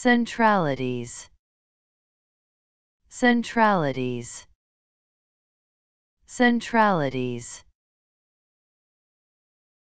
Centralities Centralities Centralities